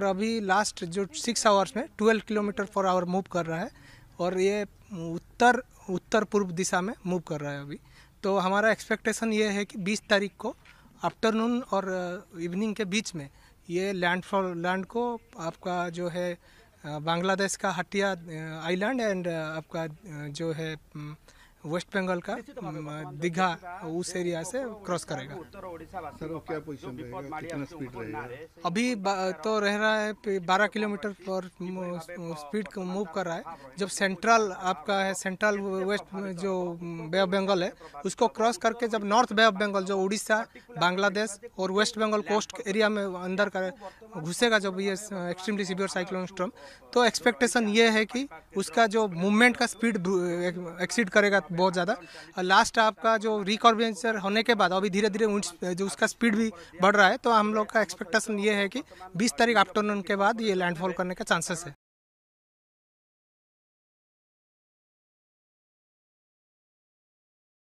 और अभी लास्ट जो सिक्स आवर्स में twelve kilometre per hour move कर रहा है और ये उत्तर उत्तर पूर्व दिशा में मूव कर रहा है अभी तो हमारा एक्सपेक्टेशन ये है कि बीस तारीख को आफ्टरनून और इवनिंग uh, के बीच में ये लैंडफॉल लैंड को आपका जो है uh, बांग्लादेश का हटिया आइलैंड uh, एंड आपका जो है um, वेस्ट बंगाल का तो दीघा उस एरिया से क्रॉस करेगा सर क्या पोजीशन रहेगा कितना स्पीड रहेगा अभी तो रह रहा है बारह किलोमीटर पर स्पीड मूव तो कर रहा है जब सेंट्रल आपका है सेंट्रल वेस्ट जो बे ऑफ बंगाल है उसको क्रॉस करके जब नॉर्थ बे ऑफ बंगाल जो उड़ीसा बांग्लादेश और वेस्ट बंगाल कोस्ट एरिया में अंदर घुसेगा जब ये एक्सट्रीमली सिवियर साइक्लोन स्ट्रम तो एक्सपेक्टेशन ये है कि उसका जो मूवमेंट का स्पीड एक्सीड करेगा बहुत ज़्यादा और लास्ट आपका जो रिकॉर्बेंसर होने के बाद अभी धीरे धीरे जो उसका स्पीड भी बढ़ रहा है तो हम लोग का एक्सपेक्टेशन ये है कि बीस तारीख आफ्टरनून के बाद ये लैंडफॉल करने का चांसेस है